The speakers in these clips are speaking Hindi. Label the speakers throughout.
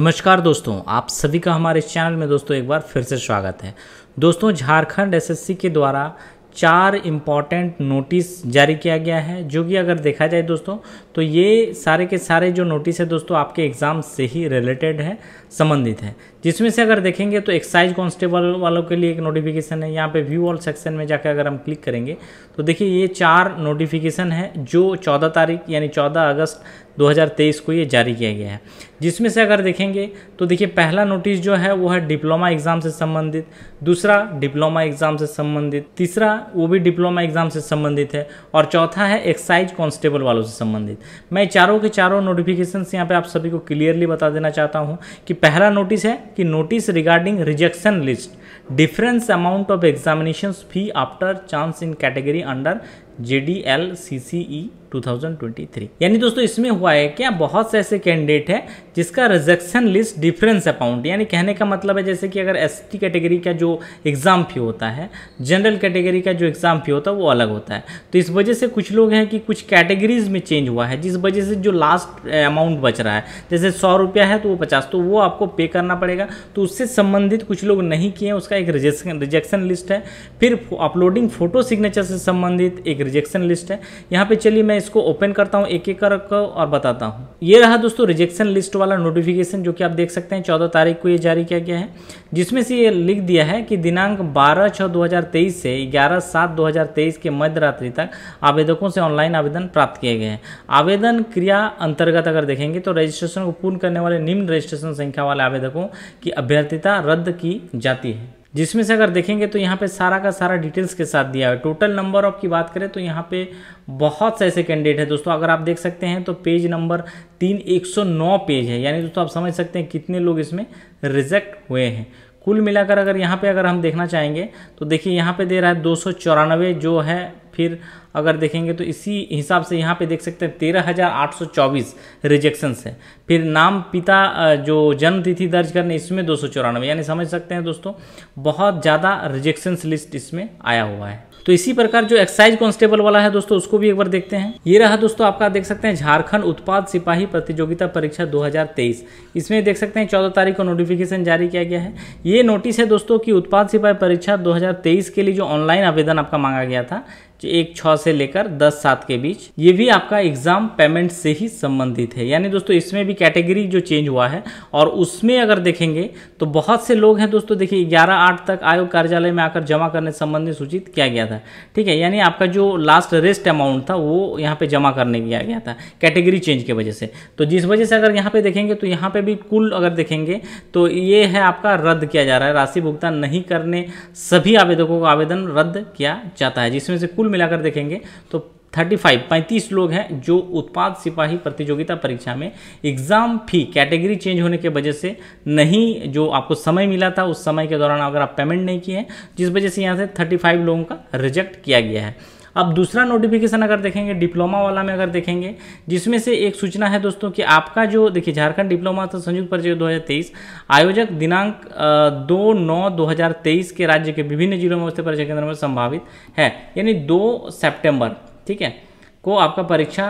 Speaker 1: नमस्कार दोस्तों आप सभी का हमारे चैनल में दोस्तों एक बार फिर से स्वागत है दोस्तों झारखंड एसएससी के द्वारा चार इम्पॉर्टेंट नोटिस जारी किया गया है जो कि अगर देखा जाए दोस्तों तो ये सारे के सारे जो नोटिस है दोस्तों आपके एग्ज़ाम से ही रिलेटेड है संबंधित है जिसमें से अगर देखेंगे तो एक्साइज कांस्टेबल वालों के लिए एक नोटिफिकेशन है यहाँ पे व्यू ऑल सेक्शन में जाकर अगर हम क्लिक करेंगे तो देखिए ये चार नोटिफिकेशन है जो चौदह तारीख यानी चौदह अगस्त 2023 को ये जारी किया गया है जिसमें से अगर देखेंगे तो देखिए पहला नोटिस जो है वो है डिप्लोमा एग्ज़ाम से संबंधित दूसरा डिप्लोमा एग्ज़ाम से संबंधित तीसरा वो भी डिप्लोमा एग्ज़ाम से संबंधित है और चौथा है एक्साइज कांस्टेबल वालों से संबंधित मैं चारों के चारों नोटिफिकेशन यहाँ पे आप सभी को क्लियरली बता देना चाहता हूँ कि पहला नोटिस है कि notice regarding rejection list difference amount of examination fee after chance in category under J D L C C E 2023 यानी दोस्तों इसमें हुआ है क्या बहुत से ऐसे कैंडिडेट है जिसका रिजेक्शन लिस्ट डिफरेंस अकाउंट यानी कहने का मतलब है जैसे कि अगर एस कैटेगरी का जो एग्ज़ाम फी होता है जनरल कैटेगरी का जो एग्ज़ाम फी होता है वो अलग होता है तो इस वजह से कुछ लोग हैं कि कुछ कैटेगरीज में चेंज हुआ है जिस वजह से जो लास्ट अमाउंट eh, बच रहा है जैसे सौ रुपया है तो वो पचास तो वो आपको पे करना पड़ेगा तो उससे संबंधित कुछ लोग नहीं किए उसका एक रिजेक्शन रिजेक्शन लिस्ट है फिर अपलोडिंग फोटो सिग्नेचर से संबंधित एक रिजेक्शन लिस्ट है यहाँ पर चलिए मैं मैं इसको ओपन करता हूँ एक एक कर और बताता हूँ ये रहा दोस्तों रिजेक्शन लिस्ट वाला नोटिफिकेशन जो कि आप देख सकते हैं चौदह तारीख को ये जारी किया गया है जिसमें से ये लिख दिया है कि दिनांक बारह छः दो से ग्यारह सात दो के मध्य रात्रि तक आवेदकों से ऑनलाइन आवेदन प्राप्त किए गए हैं आवेदन क्रिया अंतर्गत अगर देखेंगे तो रजिस्ट्रेशन को पूर्ण करने वाले निम्न रजिस्ट्रेशन संख्या वाले आवेदकों की अभ्यर्थिता रद्द की जाती है जिसमें से अगर देखेंगे तो यहाँ पे सारा का सारा डिटेल्स के साथ दिया हुआ है टोटल नंबर ऑफ की बात करें तो यहाँ पे बहुत से ऐसे कैंडिडेट है दोस्तों अगर आप देख सकते हैं तो पेज नंबर तीन एक सौ नौ पेज है यानी दोस्तों आप समझ सकते हैं कितने लोग इसमें रिजेक्ट हुए हैं कुल मिलाकर अगर यहाँ पे अगर हम देखना चाहेंगे तो देखिए यहाँ पे दे रहा है दो जो है फिर अगर देखेंगे तो इसी हिसाब से यहाँ पे देख सकते हैं तेरह हज़ार आठ सौ चौबीस रिजेक्शंस है फिर नाम पिता जो जन्मतिथि दर्ज करने इसमें दो सौ चौरानवे यानी समझ सकते हैं दोस्तों बहुत ज़्यादा रिजेक्शंस लिस्ट इसमें आया हुआ है तो इसी प्रकार जो एक्साइज कांस्टेबल वाला है दोस्तों उसको भी एक बार देखते हैं ये रहा दोस्तों आपका देख सकते हैं झारखंड उत्पाद सिपाही प्रतियोगिता परीक्षा 2023 इसमें देख सकते हैं 14 तारीख को नोटिफिकेशन जारी किया गया है ये नोटिस है दोस्तों कि उत्पाद सिपाही परीक्षा 2023 के लिए जो ऑनलाइन आवेदन आपका मांगा गया था जो एक छः से से लेकर दस सात के बीच ये भी आपका एग्जाम पेमेंट से ही संबंधित है यानी दोस्तों इसमें भी कैटेगरी जो चेंज हुआ है और उसमें अगर देखेंगे तो बहुत से लोग हैं दोस्तों देखिए ग्यारह आठ तक आयोग कार्यालय में आकर जमा करने संबंधित सूचित किया गया था ठीक है यानी आपका जो लास्ट रेस्ट अमाउंट था वो यहाँ पे जमा करने किया गया था कैटेगरी चेंज की वजह से तो जिस वजह से अगर यहाँ पे देखेंगे तो यहाँ पे भी कुल अगर देखेंगे तो ये है आपका रद्द किया जा रहा है राशि भुगतान नहीं करने सभी आवेदकों का आवेदन रद्द किया जाता है जिसमें से कुल मिलाकर देखेंगे करेंगे तो 35 35 लोग हैं जो उत्पाद सिपाही प्रतियोगिता परीक्षा में एग्ज़ाम फी कैटेगरी चेंज होने के वजह से नहीं जो आपको समय मिला था उस समय के दौरान अगर आप पेमेंट नहीं किए हैं जिस वजह से यहां से 35 लोगों का रिजेक्ट किया गया है अब दूसरा नोटिफिकेशन अगर देखेंगे डिप्लोमा वाला में अगर देखेंगे जिसमें से एक सूचना है दोस्तों कि आपका जो देखिए झारखंड डिप्लोमा तो संयुक्त परिचय 2023 आयोजक दिनांक दो नौ दो के राज्य के विभिन्न जिलों में उसके परिचय केंद्र में संभावित है यानी दो सेप्टेम्बर ठीक है को आपका परीक्षा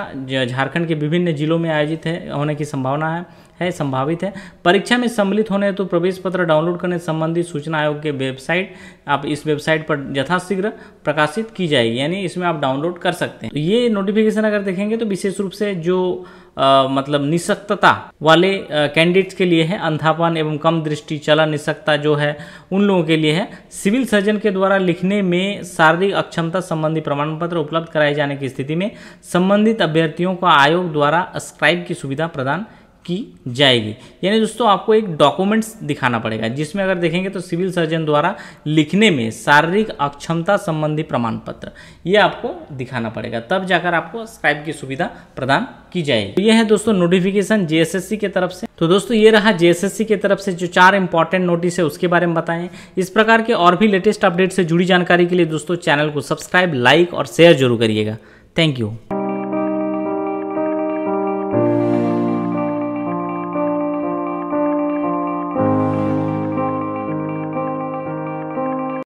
Speaker 1: झारखंड के विभिन्न जिलों में आयोजित है होने की संभावना है है संभावित है परीक्षा में सम्मिलित होने तो प्रवेश पत्र डाउनलोड करने संबंधी सूचना आयोग के वेबसाइट आप इस वेबसाइट पर यथाशीघ्र प्रकाशित की जाएगी यानी इसमें आप डाउनलोड कर सकते हैं ये नोटिफिकेशन अगर देखेंगे तो विशेष रूप से जो आ, मतलब निशक्तता वाले कैंडिडेट्स के लिए है अंधापन एवं कम दृष्टि चला निशक्ता जो है उन लोगों के लिए है सिविल सर्जन के द्वारा लिखने में शारीरिक अक्षमता संबंधी प्रमाण पत्र उपलब्ध कराए जाने की स्थिति में संबंधित अभ्यर्थियों को आयोग द्वारा स्क्राइब की सुविधा प्रदान की जाएगी यानी दोस्तों आपको एक डॉक्यूमेंट्स दिखाना पड़ेगा जिसमें अगर देखेंगे तो सिविल सर्जन द्वारा लिखने में शारीरिक अक्षमता संबंधी प्रमाण पत्र ये आपको दिखाना पड़ेगा तब जाकर आपको स्क्राइब की सुविधा प्रदान की जाएगी तो ये है दोस्तों नोटिफिकेशन जेएसएससी की तरफ से तो दोस्तों ये रहा जेएसएससी की तरफ से जो चार इंपॉर्टेंट नोटिस है उसके बारे में बताएं इस प्रकार के और भी लेटेस्ट अपडेट से जुड़ी जानकारी के लिए दोस्तों चैनल को सब्सक्राइब लाइक और शेयर जरूर करिएगा थैंक यू